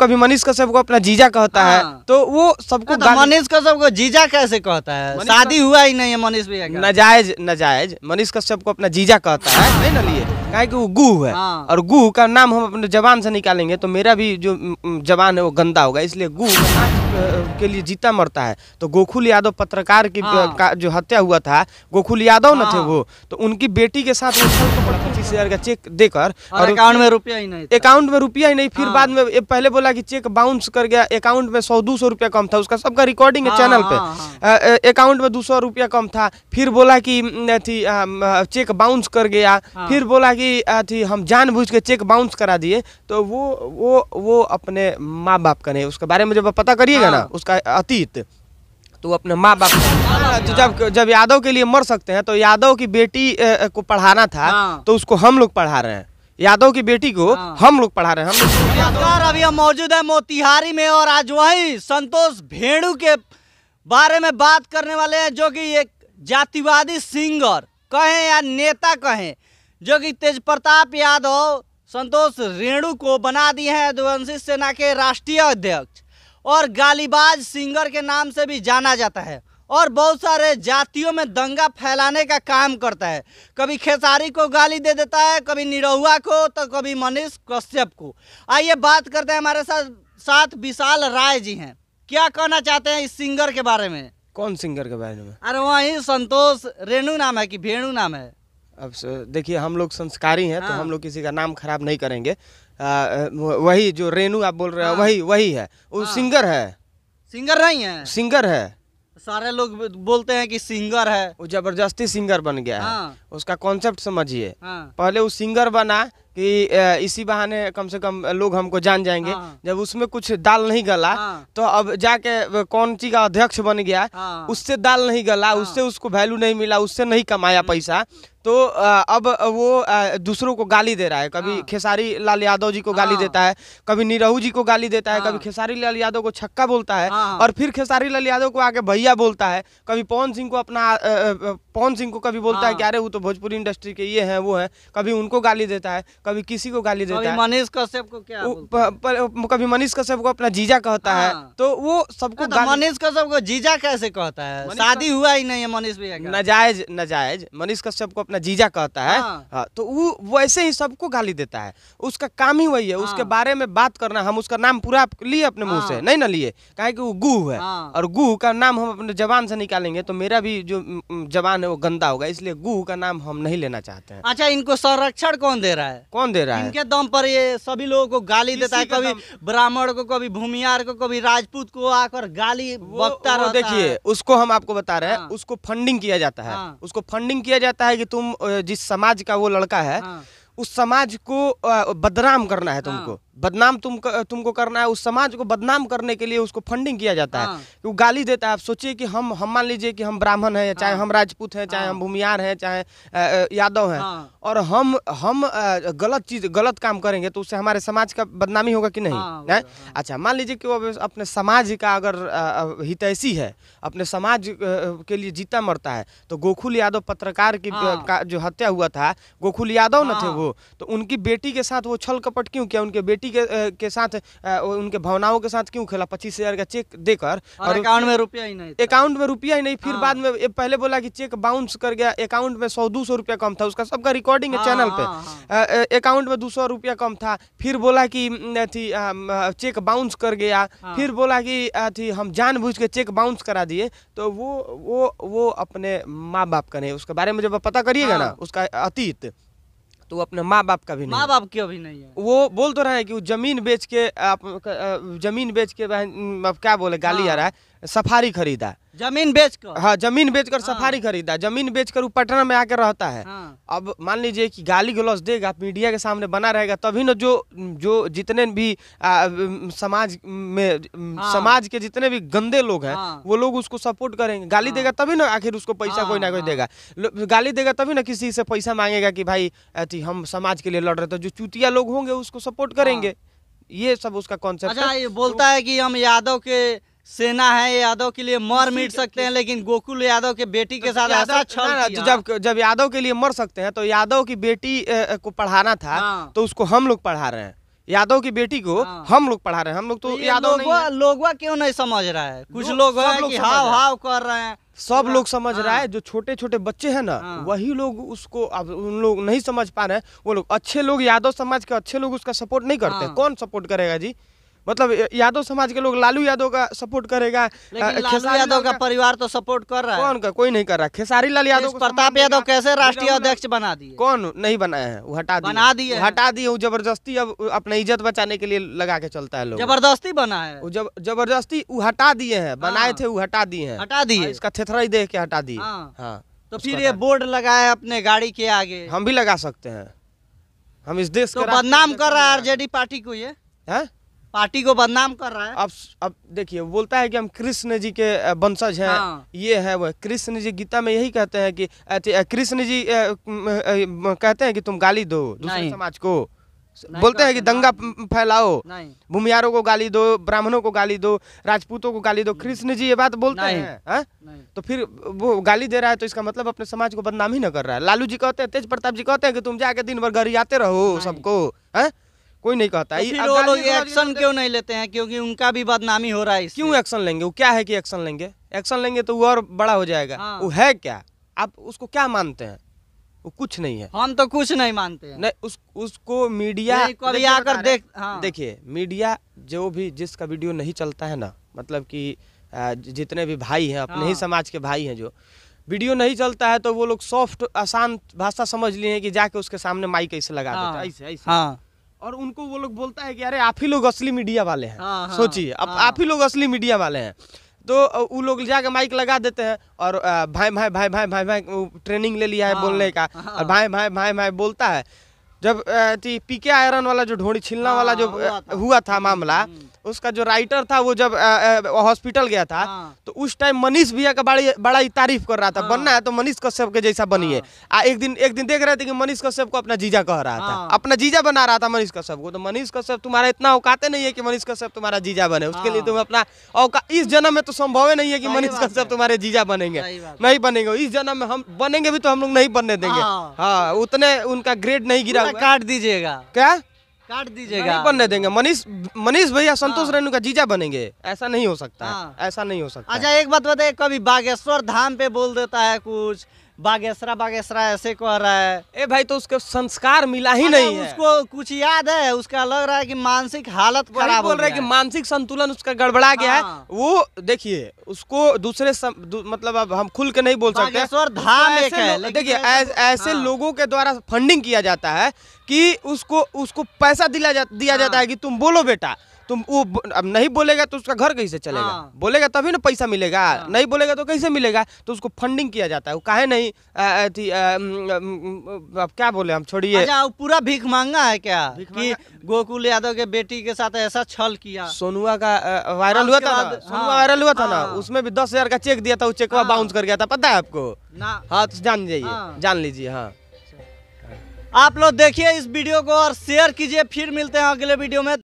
कभी मनीष कश्यप को अपना जीजा कहता है हाँ। तो वो सबको हाँ, तो मनीष कश्यप को जीजा कैसे कहता है शादी हुआ ही नहीं है मनीष भैया नजायज नाजायज मनीष कश्यप को अपना जीजा कहता है नहीं ना लिए कहे कि वो गुह है हाँ। और गुह का नाम हम अपने जवान से निकालेंगे तो मेरा भी जो जवान है वो गंदा होगा इसलिए गुह के लिए जीता मरता है तो गोकुल यादव पत्रकार की हाँ। जो हत्या हुआ था गोकुल यादव हाँ। न थे हाँ। वो तो उनकी बेटी के साथ पच्चीस हजार का चेक देकर और अकाउंट में रुपया ही नहीं अकाउंट में रुपया ही नहीं फिर हाँ। बाद में पहले बोला कि चेक बाउंस कर गया अकाउंट में सौ दो सौ रुपया कम था उसका सबका रिकॉर्डिंग है चैनल हाँ, पे अकाउंट में दो सौ रुपया कम था फिर बोला कि अथी चेक बाउंस कर गया फिर बोला कि अथी हम जान के चेक बाउंस करा दिए तो वो वो वो अपने माँ बाप का नहीं उसके बारे में जब पता करिए ठीक है हाँ, ना उसका अतीत तो अपने माँ बाप हाँ। तो जब जब यादव के लिए मर सकते हैं तो यादव की बेटी को पढ़ाना था हाँ। तो उसको हम लोग पढ़ा रहे हैं यादव की बेटी को हम लोग पढ़ा रहे हैं हम लोग अभी हम मौजूद है मोतिहारी में और आज वही संतोष भेणु के बारे में बात करने वाले हैं जो कि एक जातिवादी सिंगर कहें या नेता कहें जो कि तेज प्रताप यादव संतोष रेणु को बना दिए हैं दुवंशी सेना के राष्ट्रीय अध्यक्ष और गालीबाज सिंगर के नाम से भी जाना जाता है और बहुत सारे जातियों में दंगा फैलाने का काम करता है कभी खेसारी को गाली दे देता है कभी निरहुआ को तो कभी मनीष कश्यप को आइए बात करते हैं हमारे साथ साथ विशाल राय जी हैं क्या कहना चाहते हैं इस सिंगर के बारे में कौन सिंगर के बारे में अरे वही संतोष रेणु नाम है कि भेणु नाम है अब देखिए हम लोग संस्कारी हैं तो हाँ। तो हम लोग किसी का नाम खराब नहीं करेंगे आ, वही जो रेनू आप बोल रहे हैं हाँ। वही वही है वो हाँ। सिंगर है सिंगर नहीं है सिंगर है सारे लोग बोलते हैं कि सिंगर है वो जबरदस्ती सिंगर बन गया है हाँ। उसका कॉन्सेप्ट समझिए हाँ। पहले वो सिंगर बना कि इसी बहाने कम से कम लोग हमको जान जाएंगे हाँ। जब उसमें कुछ दाल नहीं गला हाँ। तो अब जाके कौन सी का अध्यक्ष बन गया हाँ। उससे दाल नहीं गला हाँ। उससे उसको वैल्यू नहीं मिला उससे नहीं कमाया हम्म। पैसा तो अब वो दूसरों को गाली दे रहा है कभी हाँ। खेसारी लाल यादव जी को गाली हाँ। देता है कभी निरहू जी को गाली देता है हाँ। कभी खेसारी लाल यादव को छक्का बोलता है हाँ। और फिर खेसारी लाल यादव को आके भैया बोलता है कभी पवन सिंह को अपना पवन सिंह को कभी बोलता हाँ। है कि हाँ। अरे वो तो भोजपुरी इंडस्ट्री के ये हैं वो है कभी उनको गाली देता है कभी किसी को गाली देता है मनीष कश्यप को क्या प, प, कभी मनीष कश्यप को अपना जीजा कहता हाँ। है तो वो सबको हाँ, तो मनीष कश्यप को जीजा कैसे कहता है शादी हुआ ही नहीं है मनीष भैया नजायज नजायज मनीष कश्यप को अपना जीजा कहता है हाँ। तो वो वैसे ही सबको गाली देता है उसका काम ही वही है उसके बारे में बात करना हम उसका नाम पूरा लिए अपने मुँह से नहीं ना लिए कहे की वो गुह है और गुह का नाम हम अपने जवान से निकालेंगे तो मेरा भी जो जवान है वो गंदा होगा इसलिए गुह का नाम हम नहीं लेना चाहते हैं अच्छा इनको संरक्षण कौन दे रहा है कौन दे रहा है इनके दम पर ये सभी लोगों को गाली देता है कभी ब्राह्मण को कभी भूमियार को कभी राजपूत को आकर गाली बकता रहता देखिए उसको हम आपको बता रहे हैं हाँ। उसको फंडिंग किया जाता है हाँ। उसको फंडिंग किया जाता है की तुम जिस समाज का वो लड़का है हाँ। उस समाज को बदनाम करना है तुमको बदनाम तुम तुमको करना है उस समाज को बदनाम करने के लिए उसको फंडिंग किया जाता हाँ। है वो गाली देता है आप सोचिए कि हम हम मान लीजिए कि हम ब्राह्मण हैं चाहे हाँ। हम राजपूत हैं चाहे हाँ। हम भूमियार हैं चाहे यादव हैं हाँ। और हम हम गलत चीज गलत काम करेंगे तो उससे हमारे समाज का बदनामी होगा कि नहीं तो है अच्छा मान लीजिए कि वो अपने समाज का अगर हितैषी है अपने समाज के लिए जीता मरता है तो गोकुल यादव पत्रकार की जो हत्या हुआ था गोकुल यादव न थे वो तो उनकी बेटी के साथ वो छल कपट क्यों किया उनके बेटी व्यक्ति के के साथ उनके भावनाओं के साथ क्यों खेला पच्चीस हजार का चेक देकर हाँ, और अकाउंट में रुपया ही नहीं अकाउंट में रुपया ही नहीं फिर हाँ। बाद में पहले बोला कि चेक बाउंस कर गया अकाउंट में सौ दो सौ रुपया कम था उसका सबका रिकॉर्डिंग है चैनल हाँ, पे अकाउंट में दो सौ रुपया कम था फिर बोला कि अथी चेक बाउंस कर गया फिर बोला कि अथी हम जान के चेक बाउंस करा दिए तो वो वो वो अपने माँ बाप का नहीं उसके बारे में जब पता करिएगा ना उसका अतीत तो वो अपने माँ बाप का भी नहीं माँ बाप की अभी नहीं है वो बोल तो रहे हैं कि वो जमीन बेच के आप जमीन बेच के बहन क्या बोले गाली आ हाँ। रहा है सफारी खरीदा जमीन बेचकर हाँ जमीन बेचकर हाँ। सफारी खरीदा जमीन बेचकर वो पटना में आकर रहता है हाँ। अब मान लीजिए कि गाली गलौज देगा मीडिया के सामने बना रहेगा तभी ना जो जो जितने भी आ, समाज में हाँ। समाज के जितने भी गंदे लोग हैं हाँ। वो लोग उसको सपोर्ट करेंगे गाली हाँ। देगा तभी ना आखिर उसको पैसा हाँ। कोई ना कोई हाँ। देगा गाली देगा तभी ना किसी से पैसा मांगेगा कि भाई हम समाज के लिए लड़ रहे थे तो जो चुतिया लोग होंगे उसको सपोर्ट हाँ। करेंगे ये सब उसका कॉन्सेप्ट अच्छा बोलता बोलता है कि हम यादव के सेना है यादव के लिए मर मिट सकते हैं लेकिन गोकुल यादव के बेटी के तो साथ ऐसा जब जब यादव के लिए मर सकते हैं तो यादव की बेटी को पढ़ाना था हाँ। तो उसको हम लोग पढ़ा रहे हैं यादव की बेटी को हाँ। हम लोग पढ़ा रहे हैं हम लोग तो, तो यादव लोगवा क्यों नहीं समझ रहा है कुछ लोग हाव हाव कर रहे हैं सब लोग हाँ। समझ रहा है जो छोटे छोटे बच्चे हैं ना हाँ। वही लोग उसको अब उन लोग नहीं समझ पा रहे हैं वो लोग अच्छे लोग यादव समाज के अच्छे लोग उसका सपोर्ट नहीं करते कौन सपोर्ट करेगा जी मतलब यादव समाज के लोग लालू यादव का सपोर्ट करेगा खेसारी यादव का परिवार तो सपोर्ट कर रहा है कौन का कोई नहीं कर रहा खेसारी लाल यादव प्रताप यादव कैसे राष्ट्रीय अध्यक्ष बना दिए कौन नहीं बनाए हैं वो हटा बना दिए हटा दिए वो जबरदस्ती अब अपने इज्जत बचाने के लिए लगा के चलता है लोग जबरदस्ती बना है जबरदस्ती वो हटा दिए है बनाए हाँ। थे वो हटा दिए है हटा दिए हाँ, इसका थेथराई दे के हटा दिए हाँ, हाँ तो फिर ये बोर्ड लगाए अपने गाड़ी के आगे हम भी लगा सकते हैं हम इस देश को तो बदनाम कर रहा है आरजेडी पार्टी को ये है पार्टी को बदनाम कर रहा है अब अब देखिए बोलता है कि हम कृष्ण जी के वंशज हैं हाँ। ये है वह कृष्ण जी गीता में यही कहते हैं कि कृष्ण जी कहते हैं कि तुम गाली दो दूसरे समाज को बोलते हैं कि दंगा फैलाओ भूमियारों को गाली दो ब्राह्मणों को गाली दो राजपूतों को गाली दो कृष्ण जी ये बात बोलते हैं है? हाँ? तो फिर वो गाली दे रहा है तो इसका मतलब अपने समाज को बदनाम ही ना कर रहा है लालू जी कहते हैं तेज प्रताप जी कहते हैं कि तुम जाके दिन भर घर आते रहो सबको है हाँ? कोई नहीं कहता तो फिर वो लोग एक्शन क्यों नहीं लेते हैं क्योंकि उनका भी बदनामी हो रहा है क्यों एक्शन लेंगे वो क्या है कि एक्शन लेंगे एक्शन लेंगे तो वो और बड़ा हो जाएगा हाँ। वो है क्या आप उसको क्या मानते हैं वो कुछ नहीं है हम तो कुछ नहीं मानते हैं नहीं उस उसको मीडिया आकर देख हाँ। देखिए मीडिया जो भी जिसका वीडियो नहीं चलता है ना मतलब कि जितने भी भाई हैं अपने ही हाँ। समाज के भाई हैं जो वीडियो नहीं चलता है तो वो लोग सॉफ्ट आसान भाषा समझ लिए हैं कि जाके उसके सामने माइक ऐसे लगा हाँ। देते हैं ऐसे ऐसे हाँ और उनको वो लोग बोलता है कि अरे आप ही लोग असली मीडिया वाले हैं हाँ, हाँ। सोचिए अब हाँ। आप ही लोग असली मीडिया वाले हैं तो वो लोग जाकर माइक लगा देते हैं और भाई भाई भाई भाई भाई भाई ट्रेनिंग ले लिया है बोलने का और भाई भाई भाई भाई बोलता है जब पीके आयरन वाला जो ढोड़ी छिलना वाला जो हुआ था मामला हम्म। उसका जो राइटर था वो जब हॉस्पिटल गया था हाँ। तो उस टाइम मनीष भैया का बड़ी बड़ा तारीफ कर रहा था हाँ। बनना है तो मनीष कश्यप के जैसा बनिए हाँ। आ एक दिन एक दिन देख रहे थे कि मनीष कश्यप को अपना जीजा कह रहा हाँ। था अपना जीजा बना रहा था मनीष कश्यप को तो मनीष कश्यप तुम्हारा इतना औकाते नहीं है कि मनीष कश्यप तुम्हारा जीजा बने उसके लिए हाँ। तुम अपना औका इस जन्म में तो संभव ही नहीं है कि मनीष कश्यप तुम्हारे जीजा बनेंगे नहीं बनेंगे इस जन्म में हम बनेंगे भी तो हम लोग नहीं बनने देंगे हाँ, हाँ उतने उनका ग्रेड नहीं गिरा काट दीजिएगा क्या काट दीजिएगा नहीं बनने देंगे मनीष मनीष भैया संतोष हाँ। रेणु का जीजा बनेंगे ऐसा नहीं हो सकता हाँ। ऐसा नहीं हो सकता अच्छा एक बात बताइए कभी बागेश्वर धाम पे बोल देता है कुछ बागेसरा बागेसरा ऐसे कह रहा है ए भाई तो उसके संस्कार मिला ही नहीं है उसको कुछ याद है उसका लग रहा है कि मानसिक हालत खराब बोल रहा है कि मानसिक संतुलन उसका गड़बड़ा गया है हाँ। वो देखिए उसको दूसरे सम, दू, मतलब अब हम खुल के नहीं बोल सकते धाम एक है देखिए ऐसे हाँ। लोगों के द्वारा फंडिंग किया जाता है कि उसको उसको पैसा दिला दिया हाँ। जाता है कि तुम बोलो बेटा तुम वो अब नहीं बोलेगा तो उसका घर कैसे चलेगा हाँ। बोलेगा तभी ना पैसा मिलेगा हाँ। नहीं बोलेगा तो कैसे मिलेगा तो उसको फंडिंग किया जाता है वो काहे नहीं अथी अब क्या बोले हम छोड़िए अच्छा पूरा भीख मांगा है क्या कि गोकुल यादव के बेटी के साथ ऐसा छल किया सोनुआ का वायरल हुआ था सोनुआ वायरल हुआ था ना हाँ। हाँ। उसमें भी दस हजार का चेक दिया था वो चेकवा बाउंस हाँ। कर गया था पता है आपको हाँ जान जाइए जान लीजिए हाँ आप लोग देखिए इस वीडियो को और शेयर कीजिए फिर मिलते हैं अगले वीडियो में